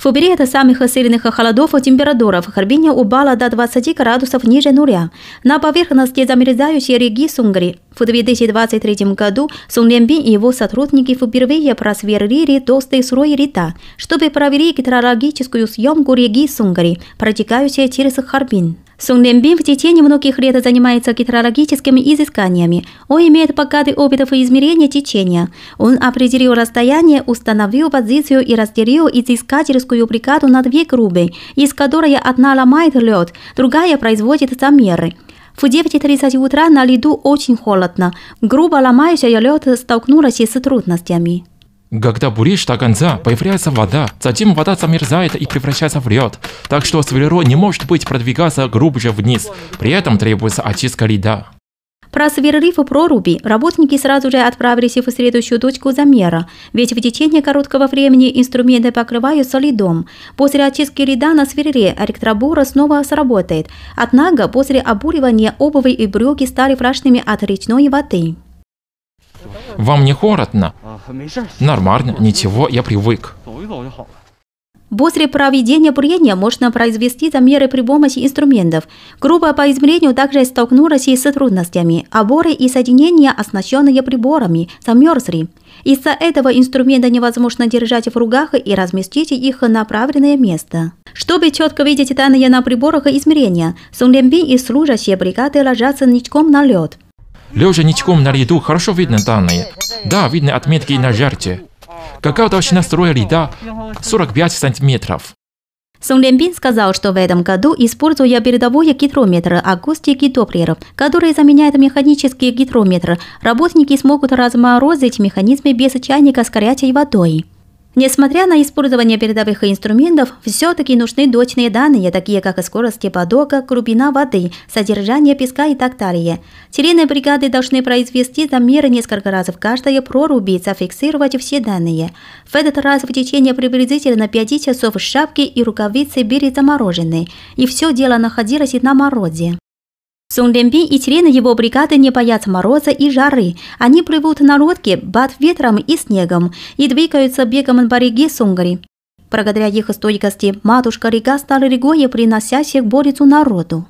В Убере от самых сильных холодов и температур в Харбине упало до 20 градусов ниже нуля. На поверхности замерзающей реки Сунгри в 2023 году Сунлянбин и его сотрудники впервые просверлили толстый слой рита, чтобы проверить гидрологическую съемку реки Сунгри, протекающей через Харбин. Сунлембин в течение многих лет занимается гидрологическими изысканиями. Он имеет богатый опыт измерения течения. Он определил расстояние, установил позицию и разделил изыскательскую бригаду на две группы, из которой одна ломает лед, другая производит замеры. В 9.30 утра на льду очень холодно. Грубо ломающая лед столкнулась с трудностями. Когда буришь до конца, появляется вода, затем вода замерзает и превращается в лед, так что сверло не может быть продвигаться глубже вниз, при этом требуется очистка льда. Просверлив проруби, работники сразу же отправились в следующую точку замера, ведь в течение короткого времени инструменты покрываются льдом. После очистки льда на сверле электробора снова сработает, однако после обуривания обуви и брюки стали фрашными от речной воды. Вам не холодно? Нормально, ничего, я привык. После проведения бурения можно произвести замеры при помощи инструментов. Группа по измерению также столкнулась с трудностями. Оборы и соединения, оснащенные приборами, замерзли. Из-за этого инструмента невозможно держать в руках и разместить их на правильное место. Чтобы четко видеть данные на приборах измерения, Сунлембин и служащие бригады ложатся ничком на лед. Лежа ничком на ряду хорошо видно данные. Да, видны отметки на жертве. Какая толщина строя ряда? 45 сантиметров. Сун Лембин сказал, что в этом году, используя передовые гидрометры, акустики гидроплееров, которые заменяют механические гидрометры, работники смогут разморозить механизмы без чайника с горячей водой. Несмотря на использование передовых инструментов, все-таки нужны точные данные, такие как скорость потока, глубина воды, содержание песка и так далее. Члены бригады должны произвести замеры несколько раз в каждой проруби, зафиксировать все данные. В этот раз в течение приблизительно 5 часов шапки и рукавицы были заморожены, и все дело находилось на морозе. Сундемби и члены его бригады не боятся мороза и жары. Они плывут на лодке под ветром и снегом и двигаются бегом по реке Сунгари. Благодаря их стойкости матушка река стала рекой, приносящих борицу народу.